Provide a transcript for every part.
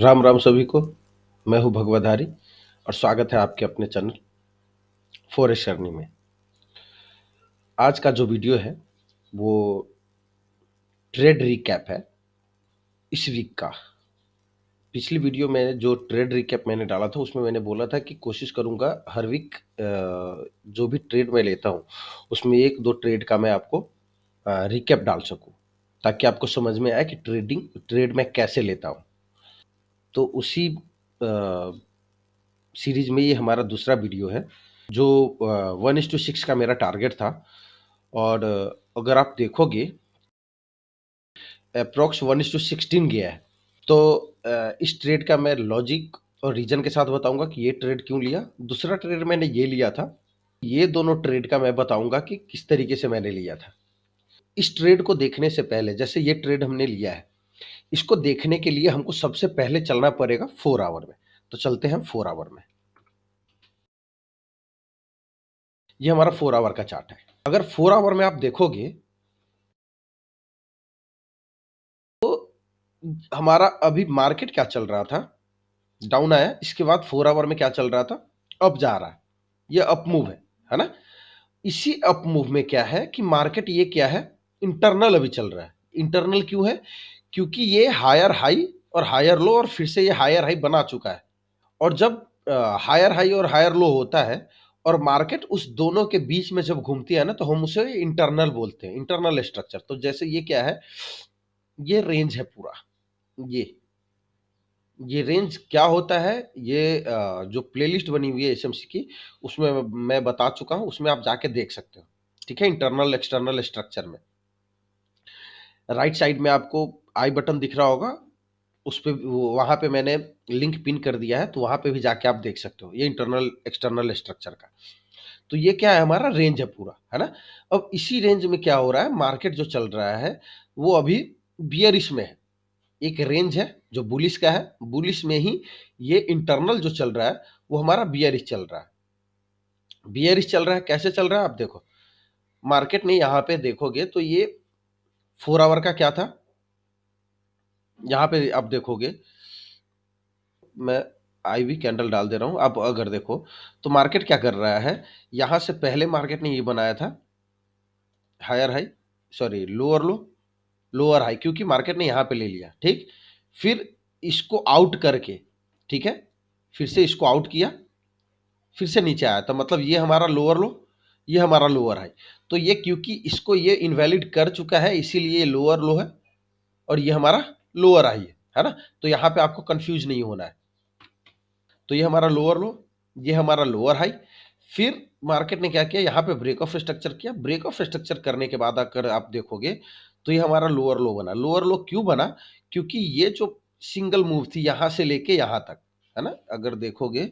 राम राम सभी को मैं हूं भगवाधारी और स्वागत है आपके अपने चैनल फॉरेस्ट जर्नी में आज का जो वीडियो है वो ट्रेड रिकैप है इस वीक का पिछली वीडियो में जो ट्रेड रिकैप मैंने डाला था उसमें मैंने बोला था कि कोशिश करूंगा हर वीक जो भी ट्रेड मैं लेता हूं उसमें एक दो ट्रेड का मैं आपको रिकैप डाल सकूं ताकि आपको समझ में आए कि ट्रेडिंग ट्रेड मैं कैसे लेता हूं तो उसी सीरीज में ये हमारा दूसरा वीडियो है जो वन इज टू सिक्स का मेरा टारगेट था और अगर आप देखोगे approx one is to sixteen गया है तो इस ट्रेड का मैं लॉजिक और रीजन के साथ बताऊंगा कि ये ट्रेड क्यों लिया दूसरा ट्रेड मैंने ये लिया था ये दोनों ट्रेड का मैं बताऊंगा कि किस तरीके से मैंने लिया था इस ट्रेड को देखने से पहले जैसे ये ट्रेड हमने लिया है इसको देखने के लिए हमको सबसे पहले चलना पड़ेगा फोर आवर में तो चलते हैं फोर आवर में ये हमारा फोर आवर का चार्ट है अगर फोर आवर में आप देखोगे तो हमारा अभी मार्केट क्या चल रहा था डाउन आया इसके बाद फोर आवर में क्या चल रहा था अप जा रहा है यह अप मूव है है ना इसी अप मूव में क्या है कि मार्केट ये क्या है इंटरनल अभी चल रहा है इंटरनल क्यों है क्योंकि ये हायर हाई और हायर लो और फिर से ये हायर हाई बना चुका है और जब हायर हाई और हायर लो होता है और मार्केट उस दोनों के बीच में जब घूमती है ना तो हम उसे इंटरनल बोलते हैं इंटरनल स्ट्रक्चर तो जैसे ये क्या है ये रेंज है पूरा ये ये रेंज क्या होता है ये जो प्लेलिस्ट बनी हुई है एस की उसमें मैं बता चुका हूं उसमें आप जाके देख सकते हो ठीक है इंटरनल एक्सटर्नल स्ट्रक्चर में राइट साइड में आपको आई बटन दिख रहा होगा उस पर वहाँ पे मैंने लिंक पिन कर दिया है तो वहाँ पे भी जाके आप देख सकते हो ये इंटरनल एक्सटर्नल स्ट्रक्चर का तो ये क्या है हमारा रेंज है पूरा है ना अब इसी रेंज में क्या हो रहा है मार्केट जो चल रहा है वो अभी बियरिश में है एक रेंज है जो बुलिस का है बुलिस में ही ये इंटरनल जो चल रहा है वो हमारा बियरिश चल रहा है बियरिश चल रहा है कैसे चल रहा है आप देखो मार्केट ने यहाँ पे देखोगे तो ये फोर आवर का क्या था यहाँ पे आप देखोगे मैं आई वी कैंडल डाल दे रहा हूँ अब अगर देखो तो मार्केट क्या कर रहा है यहाँ से पहले मार्केट ने ये बनाया था higher high sorry lower low lower high क्योंकि मार्केट ने यहाँ पे ले लिया ठीक फिर इसको आउट करके ठीक है फिर से इसको आउट किया फिर से नीचे आया तो मतलब ये हमारा लोअर लो ये हमारा लोअर हाई तो ये क्योंकि इसको ये इनवैलिड कर चुका है इसीलिए लोअर लो है और ये हमारा लोअर आई है है ना तो यहाँ पे आपको कंफ्यूज नहीं होना है तो ये हमारा लोअर लो ये हमारा लोअर हाई फिर मार्केट ने क्या किया यहाँ पे ब्रेक ऑफ स्ट्रक्चर किया ब्रेक ऑफ स्ट्रक्चर करने के बाद अगर आप देखोगे तो ये हमारा लोअर लो बना लोअर लो क्यों बना क्योंकि ये जो सिंगल मूव थी यहाँ से लेके यहाँ तक है ना अगर देखोगे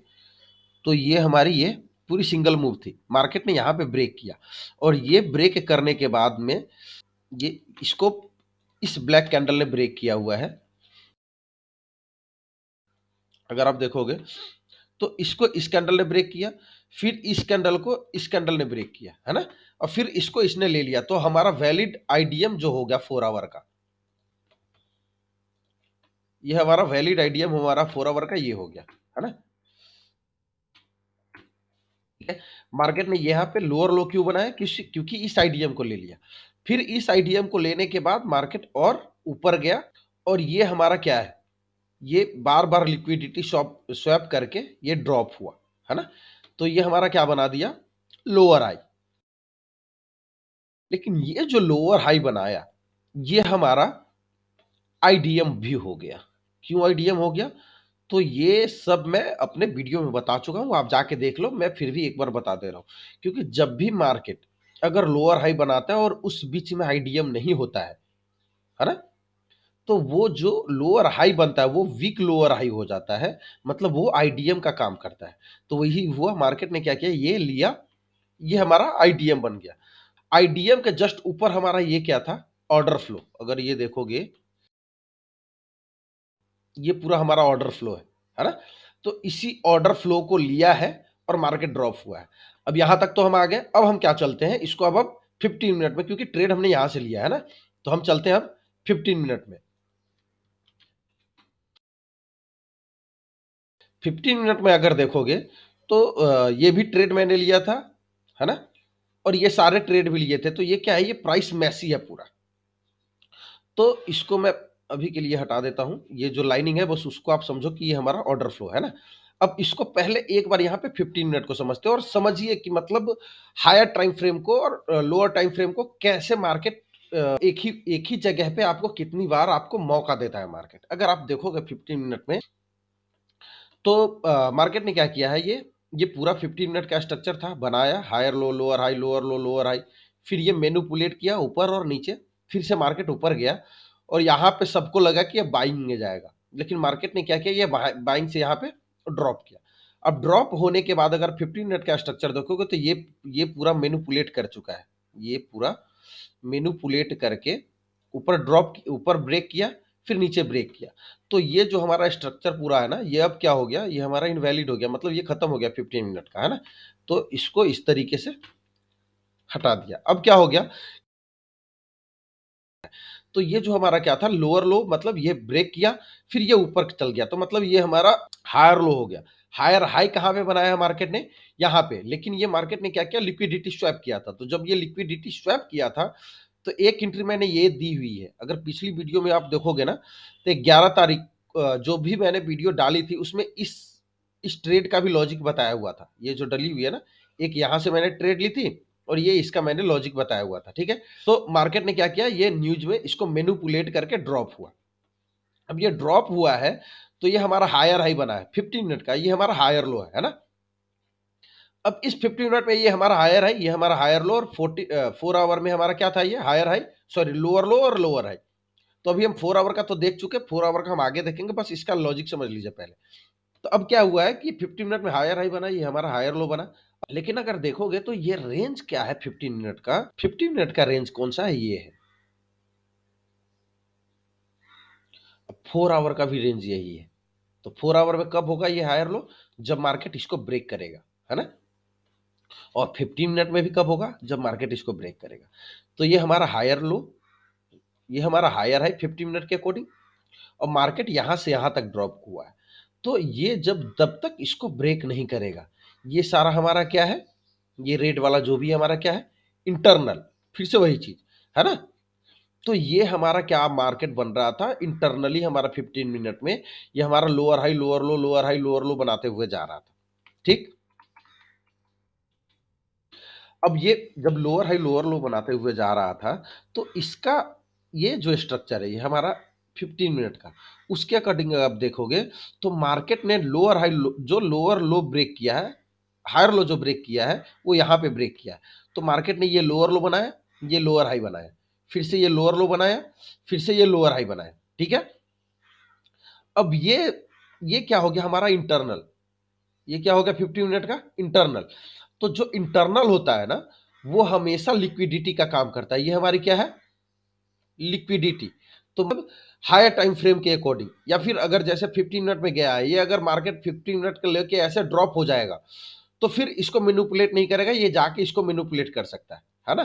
तो ये हमारी ये पूरी सिंगल मूव थी मार्केट ने यहाँ पे ब्रेक किया और ये ब्रेक करने के बाद में ये इसको इस ब्लैक कैंडल ने ब्रेक किया हुआ है अगर आप देखोगे तो इसको इस कैंडल ने ब्रेक किया फिर इस कैंडल को इस कैंडल ने ब्रेक किया है ना और फिर इसको इसने ले लिया तो हमारा वैलिड आईडीएम जो हो गया फोर आवर का यह हमारा वैलिड आईडीएम हमारा फोर आवर का ये हो गया है ना मार्केट ने यहाँ पे लोअर लो क्यों बनाया किस क्योंकि इस आईडीएम को ले लिया फिर इस आईडीएम को लेने के बाद मार्केट और ऊपर गया और ये हमारा क्या है ये बार बार लिक्विडिटी शॉप स्वैप करके ये ड्रॉप हुआ है ना तो ये हमारा क्या बना दिया लोअर हाई लेकिन ये जो लोअर हाई बनाया ये हमारा आईडीएम भी हो गया क्यों आईडीएम हो गया तो ये सब मैं अपने वीडियो में बता चुका हूँ आप जाके देख लो मैं फिर भी एक बार बता दे रहा हूँ क्योंकि जब भी मार्केट अगर लोअर हाई बनाता है और उस बीच में आईडीएम नहीं होता है है ना तो वो जो लोअर हाई बनता है वो वीक लोअर हाई हो जाता है मतलब वो आईडीएम का काम करता है तो वही हुआ मार्केट ने क्या किया ये लिया ये हमारा आईडीएम बन गया आईडीएम के जस्ट ऊपर हमारा ये क्या था ऑर्डर फ्लो अगर ये देखोगे ये पूरा हमारा ऑर्डर फ्लो है है ना तो इसी ऑर्डर फ्लो को लिया है और मार्केट ड्रॉप हुआ है अब यहां तक तो हम आ गए अब हम क्या चलते हैं इसको अब अब फिफ्टीन मिनट में क्योंकि ट्रेड हमने यहां से लिया है ना तो हम चलते हैं अब फिफ्टीन मिनट में फिफ्टीन मिनट में अगर देखोगे तो ये भी ट्रेड मैंने लिया था है ना और ये सारे ट्रेड भी लिए थे तो ये क्या है ये प्राइस मैसी है पूरा तो इसको मैं अभी के लिए हटा देता हूँ ये जो लाइनिंग है बस उसको आप समझो कि ये हमारा ऑर्डर फ्लो है ना अब इसको पहले एक बार यहाँ पे 15 मिनट को समझते हैं और समझिए कि मतलब हायर टाइम फ्रेम को और लोअर टाइम फ्रेम को कैसे मार्केट एक ही एक ही जगह पे आपको कितनी बार आपको मौका देता है मार्केट अगर आप देखोगे 15 मिनट में तो आ, मार्केट ने क्या किया है ये ये पूरा 15 मिनट का स्ट्रक्चर था बनाया higher low lower high lower low lower high फिर ये मेनुपुलेट किया ऊपर और नीचे फिर से मार्केट ऊपर गया और यहाँ पे सबको लगा कि ये बाइंग में जाएगा लेकिन मार्केट ने क्या किया ये बाइंग से यहाँ पे ड्रॉप किया अब ड्रॉप होने के बाद अगर 15 मिनट का स्ट्रक्चर देखोगे तो ये ये पूरा मेनुपुलेट कर चुका है ये पूरा मेनुपुलेट करके ऊपर ड्रॉप ऊपर ब्रेक किया फिर नीचे ब्रेक किया तो ये जो हमारा स्ट्रक्चर पूरा है ना ये अब क्या हो गया ये हमारा इनवैलिड हो गया मतलब ये खत्म हो गया 15 मिनट का है ना तो इसको इस तरीके से हटा दिया अब क्या हो गया तो ये जो हमारा क्या था लोअर लो मतलब ये ब्रेक किया फिर ये ऊपर चल गया तो मतलब ये हमारा हायर लो हो गया हायर हाई कहाँ पे बनाया मार्केट ने यहाँ पे लेकिन ये मार्केट ने क्या किया लिक्विडिटी स्वैप किया था तो जब ये लिक्विडिटी स्वैप किया था तो एक एंट्री मैंने ये दी हुई है अगर पिछली वीडियो में आप देखोगे ना तो ग्यारह तारीख जो भी मैंने वीडियो डाली थी उसमें इस इस ट्रेड का भी लॉजिक बताया हुआ था ये जो डली हुई है ना एक यहाँ से मैंने ट्रेड ली थी और ये इसका मैंने लॉजिक बताया हुआ था ठीक है तो मार्केट ने क्या किया ये न्यूज में इसको मेनुपुलेट करके ड्रॉप हुआ अब ये ड्रॉप हुआ है तो ये हमारा हायर हाई बना है फिफ्टीन मिनट का ये हमारा हायर लो है, ना अब इस फिफ्टीन मिनट में ये हमारा हायर हाई ये हमारा हायर लो और फोर्टी फोर आवर में हमारा क्या था ये higher high sorry lower low और लोअर हाई तो अभी हम फोर आवर का तो देख चुके फोर आवर का हम आगे देखेंगे बस इसका लॉजिक समझ लीजिए पहले तो अब क्या हुआ है कि 50 मिनट में हायर हाई बना ये हमारा हायर लो बना लेकिन अगर देखोगे तो ये रेंज क्या है फिफ्टीन मिनट का फिफ्टी मिनट का रेंज कौन सा है ये है फोर आवर का भी रेंज यही है तो फोर आवर में कब होगा ये हायर लो जब मार्केट इसको ब्रेक करेगा है ना और 15 मिनट में भी कब होगा जब मार्केट इसको ब्रेक करेगा तो ये हमारा हायर लो ये हमारा हायर है फिफ्टी मिनट के अकॉर्डिंग और मार्केट यहां से यहां तक ड्रॉप हुआ है तो ये जब तब तक इसको ब्रेक नहीं करेगा ये सारा हमारा क्या है ये रेड वाला जो भी हमारा क्या है इंटरनल फिर से वही चीज है ना तो ये हमारा क्या मार्केट बन रहा था इंटरनली हमारा 15 मिनट में ये हमारा lower high lower low lower high lower low बनाते हुए जा रहा था ठीक अब ये जब लोअर हाई लोअर लो बनाते हुए जा रहा था तो इसका ये जो स्ट्रक्चर है ये हमारा 15 मिनट का उसके अकॉर्डिंग आप देखोगे तो मार्केट ने लोअर हाई लो, जो लोअर लो ब्रेक किया है हायर लो जो ब्रेक किया है वो यहाँ पे ब्रेक किया है तो मार्केट ने ये लोअर लो बनाया ये लोअर हाई बनाया फिर से ये लोअर लो बनाया फिर से ये लोअर हाई बनाया ठीक है अब ये ये क्या हो गया हमारा इंटरनल ये क्या हो गया फिफ्टी मिनट का इंटरनल तो जो इंटरनल होता है ना वो हमेशा लिक्विडिटी का काम करता है ये हमारी क्या है लिक्विडिटी तो मतलब हायर टाइम फ्रेम के अकॉर्डिंग या फिर अगर जैसे 15 मिनट में गया है ये अगर मार्केट 15 मिनट के लेके ऐसे ड्रॉप हो जाएगा तो फिर इसको मेनुपुलेट नहीं करेगा ये जाके इसको मेनुपुलेट कर सकता है है ना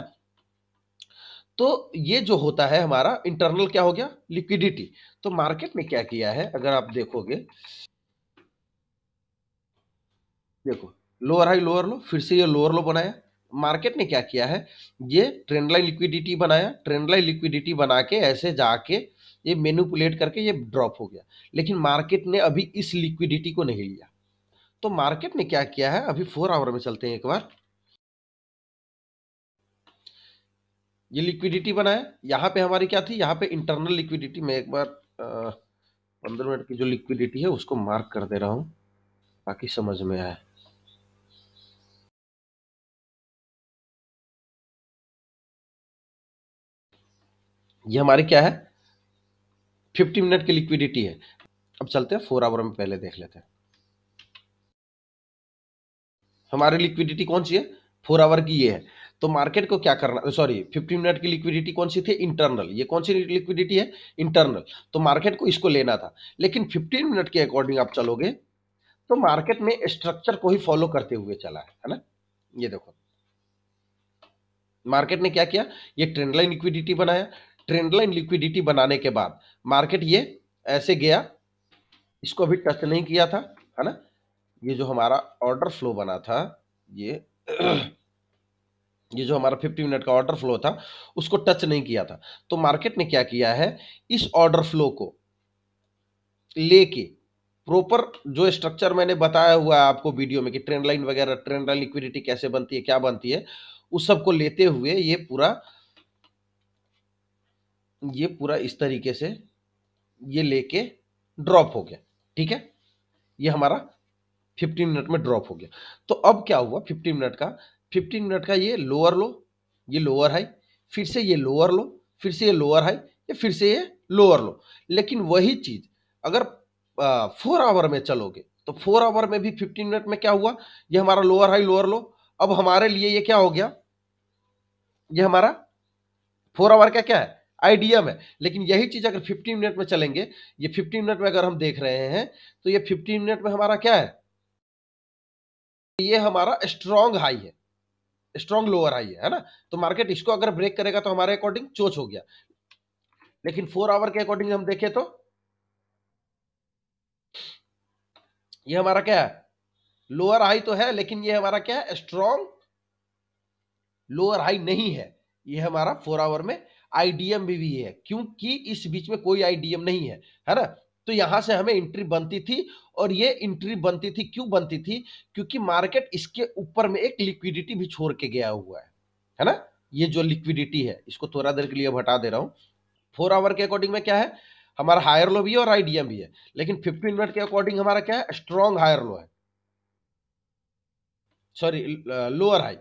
तो ये जो होता है हमारा इंटरनल क्या हो गया लिक्विडिटी तो मार्केट ने क्या किया है अगर आप देखोगे देखो लोअर हाई लोअर लो फिर से ये लोअर लो बनाया मार्केट ने क्या किया है ये ट्रेंड लाइन लिक्विडिटी बनाया ट्रेंडलाइन लिक्विडिटी बना के ऐसे जाके ये मेनुपुलेट करके ये ड्रॉप हो गया लेकिन मार्केट ने अभी इस लिक्विडिटी को नहीं लिया तो मार्केट ने क्या किया है अभी फोर आवर में चलते हैं एक बार ये लिक्विडिटी बनाया यहां पे हमारी क्या थी यहां पे इंटरनल लिक्विडिटी में एक बार पंद्रह मिनट की जो लिक्विडिटी है उसको मार्क कर दे रहा हूं ताकि समझ में आए ये हमारी क्या है फिफ्टी मिनट की लिक्विडिटी है अब चलते हैं फोर आवर में पहले देख लेते हैं हमारी लिक्विडिटी कौन सी है फोर आवर की ये है तो मार्केट को क्या करना सॉरी फिफ्टी मिनट की लिक्विडिटी कौन सी थी इंटरनल ये कौन सी लिक्विडिटी है इंटरनल तो मार्केट को इसको लेना था लेकिन फिफ्टीन मिनट के अकॉर्डिंग आप चलोगे तो मार्केट में स्ट्रक्चर को ही फॉलो करते हुए चला है ना ये देखो मार्केट ने क्या किया ये ट्रेंडलाइन लिक्विडिटी बनाया ट्रेंडलाइन लिक्विडिटी बनाने के बाद मार्केट ये ऐसे गया इसको अभी टच नहीं किया था है ना ये जो हमारा ऑर्डर फ्लो बना था ये ये जो हमारा 50 मिनट का ऑर्डर फ्लो था उसको टच नहीं किया था तो मार्केट ने क्या किया है इस ऑर्डर फ्लो को लेके प्रॉपर जो स्ट्रक्चर मैंने बताया हुआ है आपको वीडियो में कि ट्रेंड लाइन वगैरह ट्रेंड लाइन लिक्विडिटी कैसे बनती है क्या बनती है उस सबको लेते हुए ये पूरा ये पूरा इस तरीके से ये लेके ड्रॉप हो गया ठीक है ये हमारा 15 मिनट में ड्रॉप हो गया तो अब क्या हुआ 15 मिनट का 15 मिनट का ये लोअर लो ये लोअर हाई फिर से ये लोअर लो फिर से ये लोअर हाई या फिर से ये लोअर लो लेकिन वही चीज अगर फोर आवर में चलोगे तो फोर आवर में भी फिफ्टीन मिनट में क्या हुआ ये हमारा लोअर हाई लोअर लो अब हमारे लिए ये क्या हो गया ये हमारा फोर आवर का क्या है आइडियम है लेकिन यही चीज अगर 15 मिनट में चलेंगे ये 15 मिनट में अगर हम देख रहे हैं तो ये 15 मिनट में हमारा क्या है ये हमारा स्ट्रॉन्ग हाई है स्ट्रॉन्ग लोअर हाई है है ना तो मार्केट इसको अगर ब्रेक करेगा तो हमारे अकॉर्डिंग चोच हो गया लेकिन फोर आवर के अकॉर्डिंग हम देखें तो ये हमारा क्या है लोअर हाई तो है लेकिन ये हमारा क्या है स्ट्रॉन्ग लोअर हाई नहीं है ये हमारा फोर आवर में आईडीएम भी, भी है क्योंकि इस बीच में कोई आईडीएम नहीं है है ना तो यहां से हमें एंट्री बनती थी और ये एंट्री बनती थी क्यों बनती थी क्योंकि मार्केट इसके ऊपर में एक लिक्विडिटी भी छोड़ के गया हुआ है है ना ये जो लिक्विडिटी है इसको थोड़ा देर के लिए हटा दे रहा हूँ फोर आवर के अकॉर्डिंग में क्या है हमारा हायर लो भी है और आईडीएम भी है लेकिन फिफ्टीन मिनट के अकॉर्डिंग हमारा क्या है स्ट्रॉन्ग हायर लो है सॉरी लोअर हाई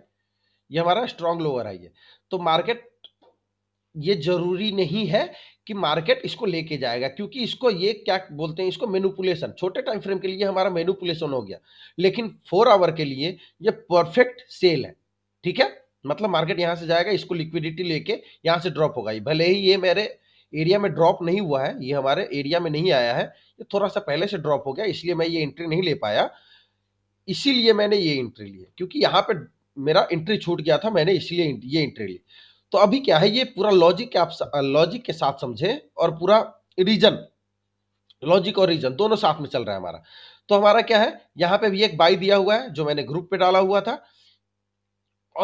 ये हमारा स्ट्रॉन्ग लोअर हाई है तो मार्केट ये जरूरी नहीं है कि मार्केट इसको लेके जाएगा क्योंकि इसको ये क्या बोलते हैं इसको मेनुपुलेशन छोटे टाइम फ्रेम के लिए हमारा मेनुपुलेशन हो गया लेकिन फोर आवर के लिए ये परफेक्ट सेल है ठीक है मतलब मार्केट यहां से जाएगा इसको लिक्विडिटी लेके यहां से ड्रॉप होगा भले ही ये मेरे एरिया में ड्रॉप नहीं हुआ है ये हमारे एरिया में नहीं आया है ये थोड़ा सा पहले से ड्रॉप हो गया इसलिए मैं ये एंट्री नहीं ले पाया इसीलिए मैंने ये एंट्री ली क्योंकि यहाँ पे मेरा एंट्री छूट गया था मैंने इसलिए ये एंट्री ली तो अभी क्या है ये पूरा लॉजिक के आप लॉजिक के साथ समझें और पूरा रीजन लॉजिक और रीजन दोनों साथ में चल रहा है हमारा तो हमारा क्या है यहाँ पे भी एक बाई दिया हुआ है जो मैंने ग्रुप पे डाला हुआ था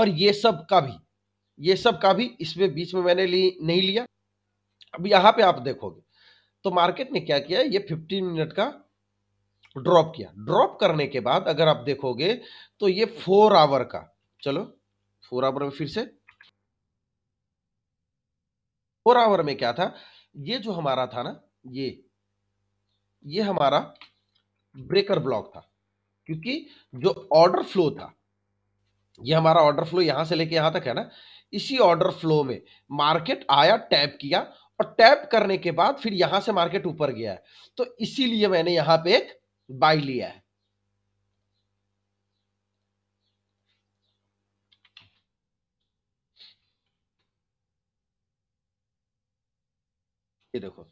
और ये सब का भी ये सब का भी इसमें बीच में मैंने ली नहीं लिया अब यहाँ पे आप देखोगे तो मार्केट ने क्या किया ये फिफ्टीन मिनट का ड्रॉप किया ड्रॉप करने के बाद अगर आप देखोगे तो ये फोर आवर का चलो फोर आवर में फिर से फोर आवर में क्या था ये जो हमारा था ना ये ये हमारा ब्रेकर ब्लॉक था क्योंकि जो ऑर्डर फ्लो था ये हमारा ऑर्डर फ्लो यहां से लेके यहां तक है ना इसी ऑर्डर फ्लो में मार्केट आया टैप किया और टैप करने के बाद फिर यहां से मार्केट ऊपर गया है तो इसीलिए मैंने यहां पे एक बाई लिया है ये देखो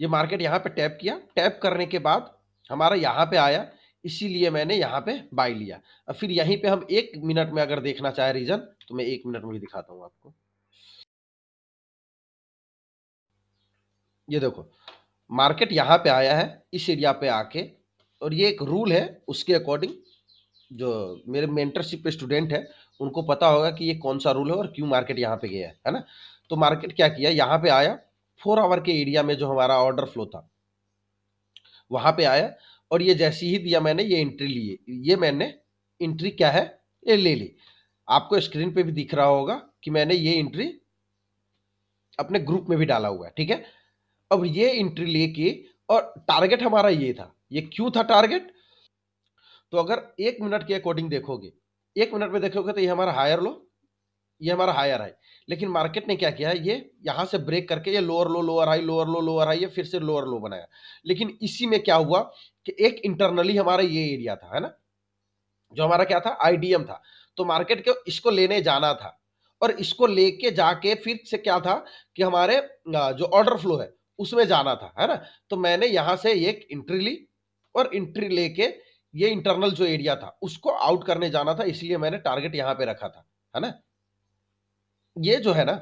ये मार्केट यहाँ पे टैप किया टैप करने के बाद हमारा यहाँ पे आया इसीलिए मैंने यहाँ पे बाई लिया अब फिर यहीं पे हम एक मिनट में अगर देखना चाहे रीजन तो मैं एक मिनट में भी दिखाता हूँ आपको ये देखो मार्केट यहाँ पे आया है इस एरिया पे आके और ये एक रूल है उसके अकॉर्डिंग जो मेरे मेंटरशिप के स्टूडेंट है उनको पता होगा कि ये कौन सा रूल है और क्यों मार्केट यहाँ पे गया है है ना तो मार्केट क्या किया यहाँ पे आया फोर आवर के एरिया में जो हमारा ऑर्डर फ्लो था वहाँ पे आया और ये जैसी ही दिया मैंने ये एंट्री लिए ये मैंने एंट्री क्या है ये ले ली आपको स्क्रीन पे भी दिख रहा होगा कि मैंने ये एंट्री अपने ग्रुप में भी डाला हुआ है ठीक है अब ये एंट्री लेके और टारगेट हमारा ये था ये क्यों था टारगेट तो अगर एक मिनट के अकॉर्डिंग देखोगे एक मिनट में देखोगे तो ये हमारा हायर लो ये हमारा हायर है लेकिन मार्केट ने क्या किया है ये यहाँ से ब्रेक करके ये lower low lower high lower low lower high ये फिर से लोअर लो बनाया लेकिन इसी में क्या हुआ कि एक इंटरनली हमारा ये एरिया था है ना जो हमारा क्या था आईडीएम था तो मार्केट को इसको लेने जाना था और इसको लेके जाके फिर से क्या था कि हमारे जो ऑर्डर फ्लो है उसमें जाना था है ना तो मैंने यहाँ से एक एंट्री ली और इंट्री लेके ये इंटरनल जो एरिया था उसको आउट करने जाना था इसलिए मैंने टारगेट यहां पे रखा था है ना ये जो है ना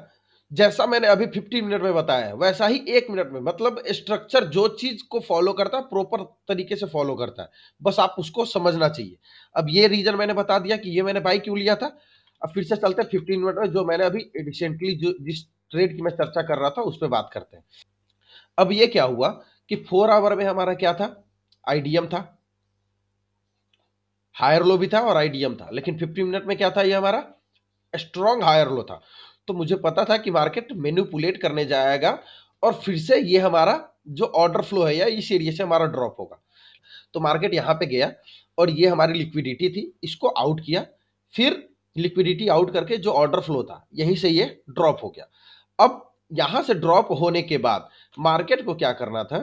जैसा मैंने अभी 15 मिनट में बताया वैसा ही एक मिनट में मतलब स्ट्रक्चर जो चीज को फॉलो करता है प्रॉपर तरीके से फॉलो करता है बस आप उसको समझना चाहिए अब ये रीजन मैंने बता दिया कि ये मैंने बाई क्यों लिया था अब फिर से चलते हैं फिफ्टीन मिनट में जो मैंने अभी रिसेंटली जो जिस ट्रेड की मैं चर्चा कर रहा था उस पर बात करते हैं अब ये क्या हुआ कि फोर आवर में हमारा क्या था आईडीएम था हायर लो भी था और आईडीएम था लेकिन 50 मिनट में क्या था ये हमारा स्ट्रॉन्ग हायर लो था तो मुझे पता था कि मार्केट मेन्यूपुलेट करने जाएगा और फिर से ये हमारा जो ऑर्डर फ्लो है या इस एरिया से हमारा ड्रॉप होगा तो मार्केट यहाँ पे गया और ये हमारी लिक्विडिटी थी इसको आउट किया फिर लिक्विडिटी आउट करके जो ऑर्डर फ्लो था यहीं से ये ड्रॉप हो गया अब यहाँ से ड्रॉप होने के बाद मार्केट को क्या करना था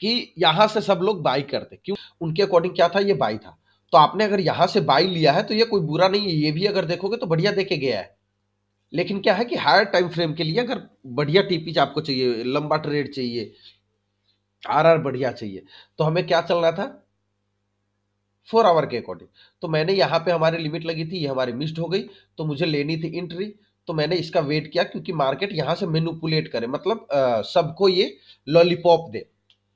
कि यहां से सब लोग बाई करते क्यों उनके अकॉर्डिंग क्या था ये बाई था तो आपने अगर यहाँ से बाई लिया है तो ये कोई बुरा नहीं है ये भी अगर देखोगे तो बढ़िया देखे गया है लेकिन क्या है कि हायर टाइम फ्रेम के लिए अगर बढ़िया टीपीच आपको चाहिए लंबा ट्रेड चाहिए आर आर बढ़िया चाहिए तो हमें क्या चलना था फोर आवर के अकॉर्डिंग तो मैंने यहाँ पे हमारी लिमिट लगी थी ये हमारी मिस्ड हो गई तो मुझे लेनी थी इंट्री तो मैंने इसका वेट किया क्योंकि मार्केट यहां से मेनुपुलेट करे मतलब सबको ये लॉलीपॉप दे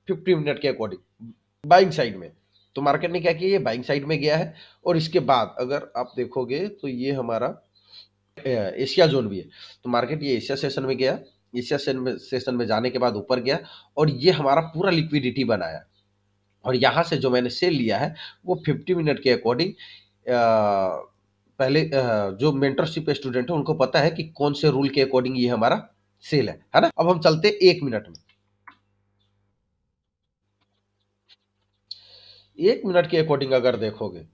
फिफ्टी मिनट के अकॉर्डिंग बाइंग साइड में तो मार्केट ने क्या किया ये बाइंग साइड में गया है और इसके बाद अगर आप देखोगे तो ये हमारा एशिया जोन भी है तो मार्केट ये एशिया सेशन में गया एशिया सेशन में सेशन में जाने के बाद ऊपर गया और ये हमारा पूरा लिक्विडिटी बनाया और यहाँ से जो मैंने सेल लिया है वो फिफ्टी मिनट के अकॉर्डिंग पहले जो मेंटरशिप स्टूडेंट है उनको पता है कि कौन से रूल के अकॉर्डिंग ये हमारा सेल है है ना अब हम चलते एक मिनट में एक मिनट के अकॉर्डिंग अगर देखोगे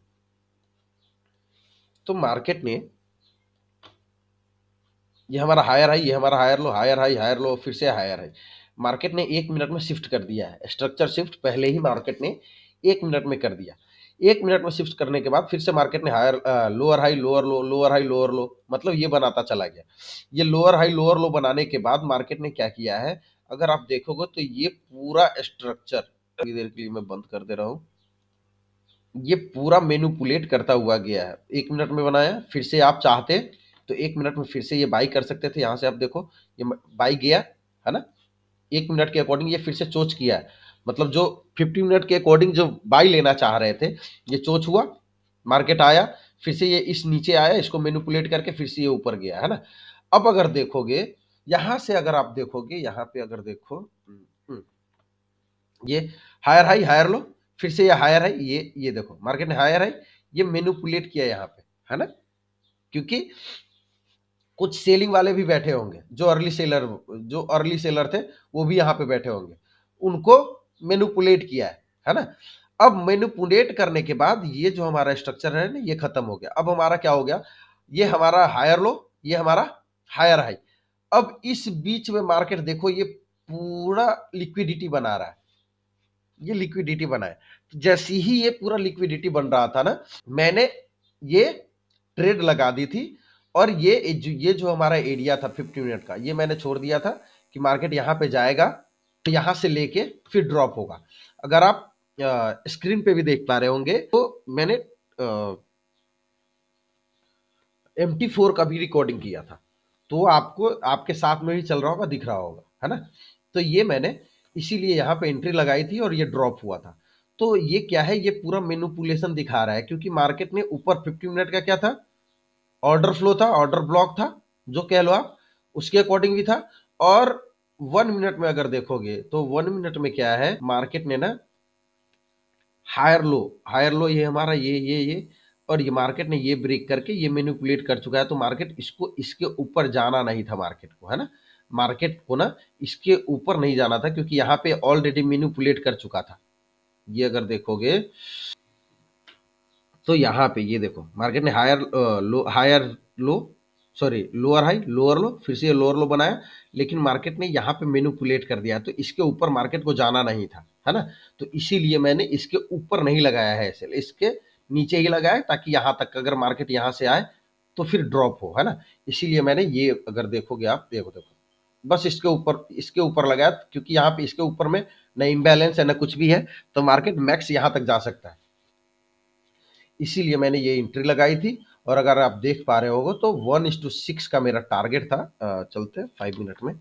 तो मार्केट में ये हमारा हायर हाई ये हमारा higher low higher high higher low फिर से हायर है मार्केट ने एक मिनट में शिफ्ट कर दिया है स्ट्रक्चर शिफ्ट पहले ही मार्केट ने एक मिनट में कर दिया एक मिनट में शिफ्ट करने के बाद फिर से मार्केट ने higher lower high lower low lower high lower low मतलब ये बनाता चला गया ये लोअर हाई लोअर लो बनाने के बाद मार्केट ने क्या किया है अगर आप देखोगे तो ये पूरा स्ट्रक्चर थोड़ी देर के लिए मैं बंद कर दे रहा हूँ ये पूरा मेनुपुलेट करता हुआ गया है एक मिनट में बनाया फिर से आप चाहते तो एक मिनट में फिर से ये बाई कर सकते थे यहाँ से आप देखो ये बाई गया है ना एक मिनट के अकॉर्डिंग ये फिर से चोच किया है मतलब जो फिफ्टी मिनट के अकॉर्डिंग जो बाई लेना चाह रहे थे ये चोच हुआ मार्केट आया फिर से ये इस नीचे आया इसको मेनुपुलेट करके फिर से ये ऊपर गया है ना अब अगर देखोगे यहाँ से अगर आप देखोगे यहाँ पे अगर देखो हम्म, हम्म, ये हायर हाई हायर लो फिर से ये हायर है ये ये देखो मार्केट ने हायर है ये मेनुपुलेट किया यहाँ पे है ना क्योंकि कुछ सेलिंग वाले भी बैठे होंगे जो अर्ली सेलर जो अर्ली सेलर थे वो भी यहाँ पे बैठे होंगे उनको मेनुपुलेट किया है है ना अब मेनुपुलेट करने के बाद ये जो हमारा स्ट्रक्चर है ना ये खत्म हो गया अब हमारा क्या हो गया ये हमारा हायर लो ये हमारा हायर हाई अब इस बीच में मार्केट देखो ये पूरा लिक्विडिटी बना रहा है ये लिक्विडिटी बना है तो जैसे ही ये पूरा लिक्विडिटी बन रहा था ना मैंने ये ट्रेड लगा दी थी और ये ये जो हमारा एरिया था फिफ्टी मिनट का ये मैंने छोड़ दिया था कि मार्केट यहाँ पे जाएगा तो यहाँ से लेके फिर ड्रॉप होगा अगर आप आ, स्क्रीन पे भी देख पा रहे होंगे तो मैंने एम टी फोर का भी रिकॉर्डिंग किया था तो आपको आपके साथ में भी चल रहा होगा दिख रहा होगा है ना तो ये मैंने इसीलिए यहाँ पे एंट्री लगाई थी और ये ड्रॉप हुआ था तो ये क्या है ये पूरा मेनुपुलेशन दिखा रहा है क्योंकि मार्केट ने ऊपर 50 मिनट का क्या था ऑर्डर फ्लो था ऑर्डर ब्लॉक था जो कह लो आप उसके अकॉर्डिंग भी था और वन मिनट में अगर देखोगे तो वन मिनट में क्या है मार्केट ने ना हायर लो हायर लो ये हमारा ये ये ये और ये मार्केट ने ये ब्रेक करके ये मेनुपुलेट कर चुका है तो मार्केट इसको इसके ऊपर जाना नहीं था मार्केट को है ना मार्केट को ना इसके ऊपर नहीं जाना था क्योंकि यहाँ पे ऑलरेडी मिनिपुलेट कर चुका था ये अगर देखोगे तो यहाँ पे ये देखो मार्केट ने higher low higher low sorry lower high lower low फिर से लोअर लो बनाया लेकिन मार्केट ने यहाँ पे मेनुपुलेट कर दिया तो इसके ऊपर मार्केट को जाना नहीं था है ना तो इसीलिए मैंने इसके ऊपर नहीं लगाया है सेल इसके नीचे ही लगाया ताकि यहाँ तक अगर मार्केट यहाँ से आए तो फिर ड्रॉप हो है ना इसीलिए मैंने ये अगर देखोगे आप देखो देखो बस इसके ऊपर इसके ऊपर लगाया क्योंकि यहाँ पे इसके ऊपर में न इम्बैलेंस है न कुछ भी है तो मार्केट मैक्स यहाँ तक जा सकता है इसीलिए मैंने ये एंट्री लगाई थी और अगर आप देख पा रहे हो तो वन इज टू सिक्स का मेरा टारगेट था चलते फाइव मिनट में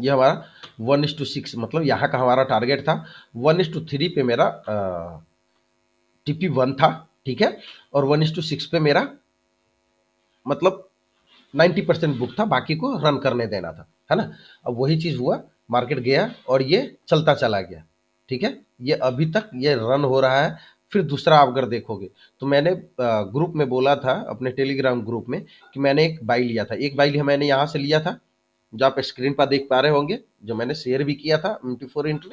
ये हमारा वन इज टू सिक्स मतलब यहाँ का हमारा टारगेट था वन इज टू थ्री पे मेरा टीपी वन था ठीक है और वन इज टू सिक्स पे मेरा मतलब नाइन्टी परसेंट बुक था बाकी को रन करने देना था है ना अब वही चीज़ हुआ मार्केट गया और ये चलता चला गया ठीक है ये अभी तक ये रन हो रहा है फिर दूसरा आप अगर देखोगे तो मैंने ग्रुप में बोला था अपने टेलीग्राम ग्रुप में कि मैंने एक बाई लिया था एक बाई मैंने यहाँ से लिया था जो आप स्क्रीन पर देख पा रहे होंगे जो मैंने शेयर भी किया था एम फोर इंट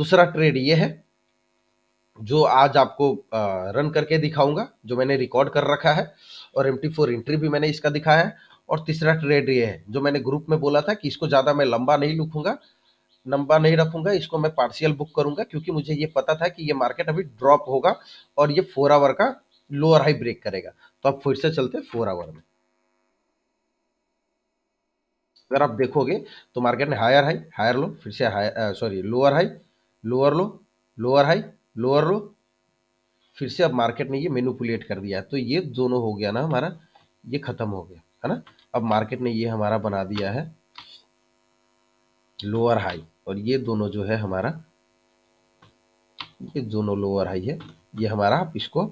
दूसरा ट्रेड ये है जो आज आपको रन करके दिखाऊंगा जो मैंने रिकॉर्ड कर रखा है और एम टी फोर एंट्री भी मैंने इसका दिखाया है और तीसरा ट्रेड ये है जो मैंने ग्रुप में बोला था कि इसको ज़्यादा मैं लंबा नहीं लिखूंगा लंबा नहीं रखूंगा इसको मैं पार्शियल बुक करूंगा क्योंकि मुझे ये पता था कि ये मार्केट अभी ड्रॉप होगा और ये फोर आवर का लोअर हाई ब्रेक करेगा तो आप फिर से चलते फोर आवर में अगर आप देखोगे तो मार्केट ने हायर हाई हायर लो फिर से higher sorry lower high lower low lower high lower रो फिर से अब मार्केट ने ये मेनुपुलेट कर दिया तो ये दोनों हो गया ना हमारा ये ख़त्म हो गया है ना अब मार्केट ने ये हमारा बना दिया है लोअर हाई और ये दोनों जो है हमारा ये दोनों लोअर हाई है ये हमारा आप इसको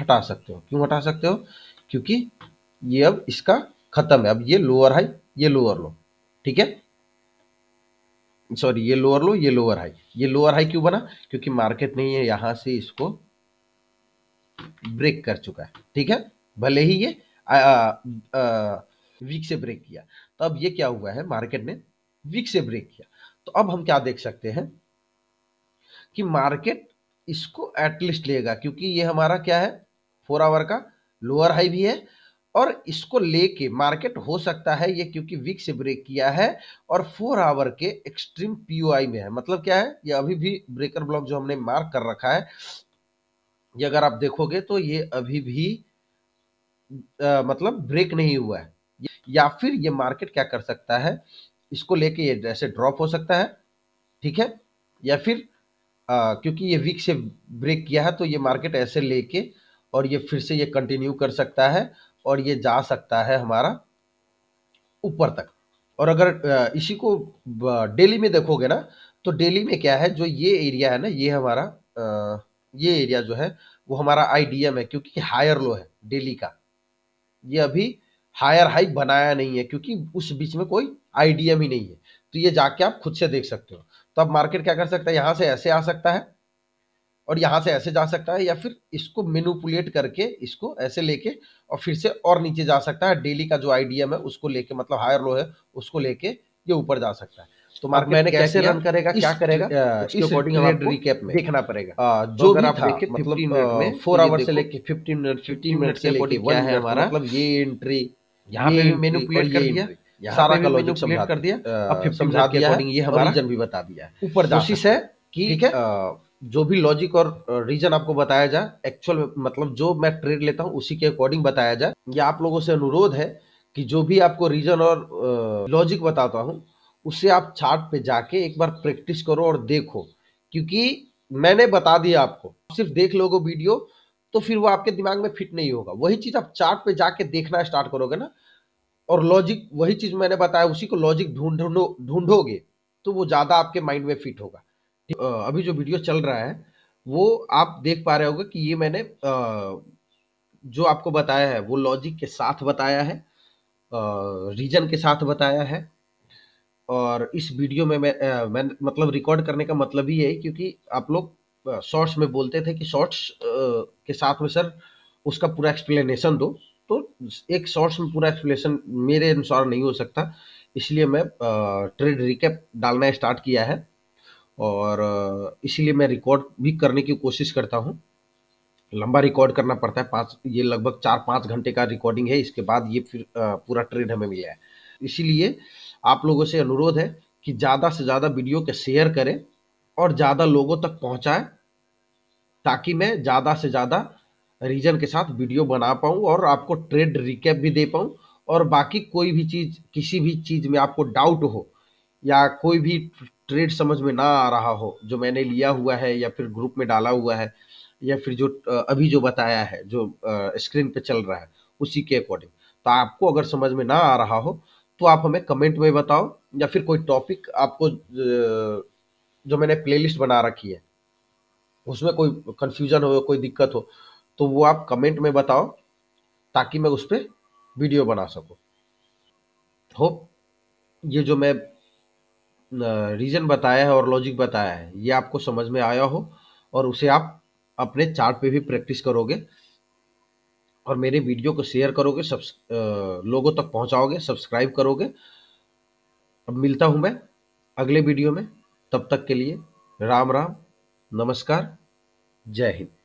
हटा सकते हो क्यों हटा सकते हो क्योंकि ये अब इसका ख़त्म है अब ये लोअर हाई ये लोअर लो ठीक है सॉरी ये लोअर लो ये लोअर हाई ये लोअर हाई क्यों बना क्योंकि मार्केट नहीं है यहां से इसको ब्रेक कर चुका है ठीक है भले ही ये आ, आ, आ, वीक से ब्रेक किया तो अब ये क्या हुआ है मार्केट ने वीक से ब्रेक किया तो अब हम क्या देख सकते हैं कि मार्केट इसको एटलीस्ट लेगा क्योंकि ये हमारा क्या है फोर आवर का लोअर हाई भी है और इसको लेके मार्केट हो सकता है ये क्योंकि वीक से ब्रेक किया है और फोर आवर के एक्सट्रीम पीओआई में है मतलब क्या है ये अभी भी ब्रेकर ब्लॉक जो हमने मार्क कर रखा है ये अगर आप देखोगे तो ये अभी भी आ, मतलब ब्रेक नहीं हुआ है या फिर ये मार्केट क्या कर सकता है इसको लेके ये जैसे ड्रॉप हो सकता है ठीक है या फिर आ, क्योंकि ये वीक से ब्रेक किया है तो ये मार्केट ऐसे लेके और ये फिर से ये कंटिन्यू कर सकता है और ये जा सकता है हमारा ऊपर तक और अगर इसी को डेली में देखोगे ना तो डेली में क्या है जो ये एरिया है ना ये हमारा ये एरिया जो है वो हमारा आईडीएम है क्योंकि हायर लो है डेली का ये अभी हायर हाई बनाया नहीं है क्योंकि उस बीच में कोई आईडीएम ही नहीं है तो ये जाके आप खुद से देख सकते हो तो अब मार्केट क्या कर सकता है यहाँ से ऐसे आ सकता है और यहाँ से ऐसे जा सकता है या फिर इसको मेनुपुलेट करके इसको ऐसे लेके और फिर से और नीचे जा सकता है डेली का जो आईडीएम है उसको लेके मतलब हायर लो है उसको लेके ये ऊपर जा सकता है तो मार्केट मैंने कैसे रन करेगा क्या करेगा रिकेप में देखना पड़ेगा तो जो भी आप मतलब फोर आवर से लेके फिफ्टीन मिनट फिफ्टीन मिनट से मतलब ये एंट्री यहाँ पे मेनुपुलेट कर दिया सारा का लॉजिक समझा कर दिया अब फिर समझा दिया ये हमारा जन भी बता दिया ऊपर कोशिश है कि ठीक है जो भी लॉजिक और रीजन आपको बताया जाए एक्चुअल मतलब जो मैं ट्रेड लेता हूँ उसी के अकॉर्डिंग बताया जाए या आप लोगों से अनुरोध है कि जो भी आपको रीजन और लॉजिक बताता हूँ उसे आप चार्ट पे जाके एक बार प्रैक्टिस करो और देखो क्योंकि मैंने बता दिया आपको सिर्फ देख लोगो वीडियो तो फिर वो आपके दिमाग में फिट नहीं होगा वही चीज़ आप चार्ट पे जाके देखना स्टार्ट करोगे ना और लॉजिक वही चीज़ मैंने बताया उसी को लॉजिक ढूंढो ढूंढोगे तो वो ज़्यादा आपके माइंड में फिट होगा अभी जो वीडियो चल रहा है वो आप देख पा रहे होगे कि ये मैंने जो आपको बताया है वो लॉजिक के साथ बताया है रीजन के साथ बताया है और इस वीडियो में मैं, मैं मतलब रिकॉर्ड करने का मतलब ही है क्योंकि आप लोग शॉर्ट्स में बोलते थे कि शॉर्ट्स के साथ में सर उसका पूरा एक्सप्लेनेशन दो तो एक शॉर्ट्स में पूरा एक्सप्लेनेशन मेरे अनुसार नहीं हो सकता इसलिए मैं ट्रेड रिकैप डालना स्टार्ट किया है और इसीलिए मैं रिकॉर्ड भी करने की कोशिश करता हूँ लंबा रिकॉर्ड करना पड़ता है पाँच ये लगभग चार पाँच घंटे का रिकॉर्डिंग है इसके बाद ये फिर पूरा ट्रेड हमें मिला है इसीलिए आप लोगों से अनुरोध है कि ज़्यादा से ज़्यादा वीडियो के शेयर करें और ज़्यादा लोगों तक पहुँचाएँ ताकि मैं ज़्यादा से ज़्यादा रीजन के साथ वीडियो बना पाऊँ और आपको ट्रेड रिकैप भी दे पाऊँ और बाकी कोई भी चीज़ किसी भी चीज़ में आपको डाउट हो या कोई भी ट्रेड समझ में ना आ रहा हो जो मैंने लिया हुआ है या फिर ग्रुप में डाला हुआ है या फिर जो अभी जो बताया है जो स्क्रीन पे चल रहा है उसी के अकॉर्डिंग तो आपको अगर समझ में ना आ रहा हो तो आप हमें कमेंट में बताओ या फिर कोई टॉपिक आपको जो मैंने प्लेलिस्ट बना रखी है उसमें कोई कन्फ्यूजन हो कोई दिक्कत हो तो वो आप कमेंट में बताओ ताकि मैं उस पर वीडियो बना सकूँ होप ये जो मैं रीज़न बताया है और लॉजिक बताया है ये आपको समझ में आया हो और उसे आप अपने चार्ट पे भी प्रैक्टिस करोगे और मेरे वीडियो को शेयर करोगे सब लोगों तक पहुंचाओगे सब्सक्राइब करोगे अब मिलता हूं मैं अगले वीडियो में तब तक के लिए राम राम नमस्कार जय हिंद